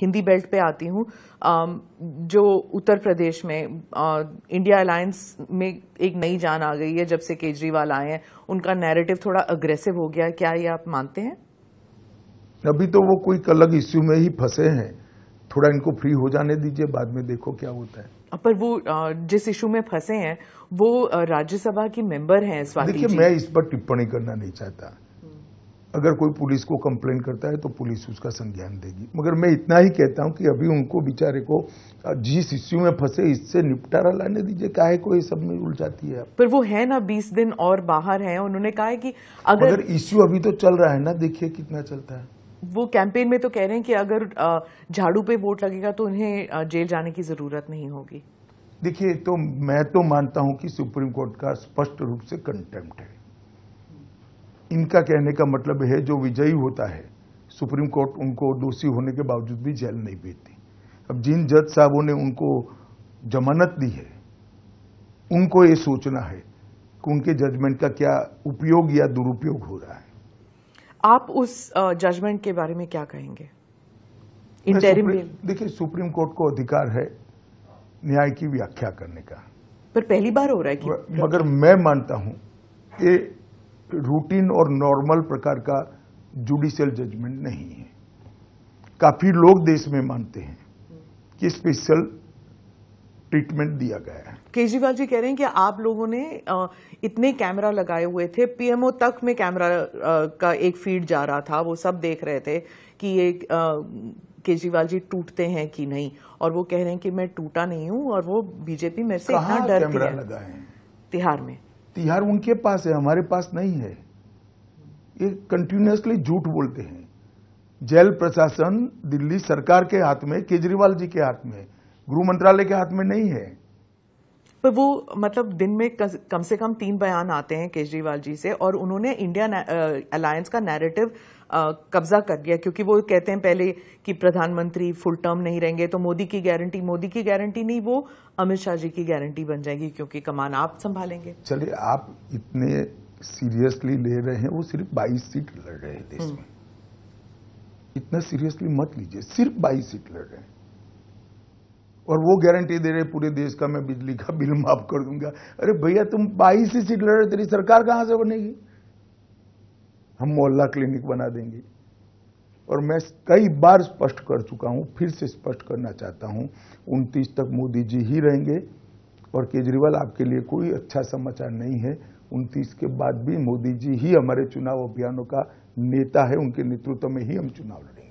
Hindi belt पे आती हूँ जो उत्तर प्रदेश में आ, इंडिया अलायंस में एक नई जान आ गई है जब से केजरीवाल आए हैं उनका नैरेटिव थोड़ा अग्रेसिव हो गया क्या ये आप मानते हैं अभी तो वो कोई अलग इश्यू में ही फंसे हैं थोड़ा इनको फ्री हो जाने दीजिए बाद में देखो क्या होता है पर वो जिस इशू में फंसे हैं वो राज्यसभा की मेंबर हैं स्वाति देखिए मैं इस पर टिप्पणी करना नहीं चाहता अगर कोई पुलिस को कंप्लेन करता है तो पुलिस उसका संज्ञान देगी मगर मैं इतना ही कहता हूं कि अभी उनको बेचारे को जिस इश्यू में फंसे इससे निपटारा लाने दीजिए काहे को ये सब में उलझाती है पर वो है ना बीस दिन और बाहर है उन्होंने कहा है कि अगर, अगर इश्यू अभी तो चल रहा है ना देखिए कितना चलता है वो कैंपेन में तो कह रहे हैं कि अगर झाड़ू पे वोट लगेगा तो उन्हें जेल जाने की जरूरत नहीं होगी देखिए तो मैं तो मानता हूं कि सुप्रीम कोर्ट का स्पष्ट रूप से कंटेम्प्ट है इनका कहने का मतलब है जो विजयी होता है सुप्रीम कोर्ट उनको दोषी होने के बावजूद भी जेल नहीं भेजती अब जिन जज साहबों ने उनको जमानत दी है उनको ये सोचना है कि उनके जजमेंट का क्या उपयोग या दुरुपयोग हो रहा है आप उस जजमेंट के बारे में क्या कहेंगे देखिए सुप्रीम कोर्ट को अधिकार है न्याय की व्याख्या करने का पर पहली बार हो रहा है कि मगर मैं मानता हूं ये रूटीन और नॉर्मल प्रकार का जुडिशियल जजमेंट नहीं है काफी लोग देश में मानते हैं कि स्पेशल ट्रीटमेंट दिया गया है केजरीवाल जी कह रहे हैं कि आप लोगों ने इतने कैमरा लगाए हुए थे पीएमओ तक में कैमरा का एक फीड जा रहा था वो सब देख रहे थे कि ये केजरीवाल जी टूटते हैं कि नहीं और वो कह रहे हैं कि मैं टूटा नहीं हूं और वो बीजेपी में से इतना डर लगाए तिहार में तिहार उनके पास है हमारे पास नहीं है ये कंटिन्यूसली झूठ बोलते हैं जेल प्रशासन दिल्ली सरकार के हाथ में केजरीवाल जी के हाथ में गृह मंत्रालय के हाथ में नहीं है पर वो मतलब दिन में कम से कम तीन बयान आते हैं केजरीवाल जी से और उन्होंने इंडिया अलायंस का नैरेटिव कब्जा कर लिया क्योंकि वो कहते हैं पहले कि प्रधानमंत्री फुल टर्म नहीं रहेंगे तो मोदी की गारंटी मोदी की गारंटी नहीं वो अमित शाह जी की गारंटी बन जाएगी क्योंकि कमान आप संभालेंगे चलिए आप इतने सीरियसली ले रहे हैं वो सिर्फ बाईस सीट लड़ रहे हैं देश हम्म। में इतना सीरियसली मत लीजिए सिर्फ बाईस सीट लड़ रहे हैं और वो गारंटी दे रहे पूरे देश का मैं बिजली का बिल माफ कर दूंगा अरे भैया तुम बाईस ही सीट लड़ रहे तेरी सरकार कहां से बनेगी हम मोहल्ला क्लिनिक बना देंगे और मैं कई बार स्पष्ट कर चुका हूं फिर से स्पष्ट करना चाहता हूं उनतीस तक मोदी जी ही रहेंगे और केजरीवाल आपके लिए कोई अच्छा समाचार नहीं है उनतीस के बाद भी मोदी जी ही हमारे चुनाव अभियानों का नेता है उनके नेतृत्व में ही हम चुनाव लड़ेंगे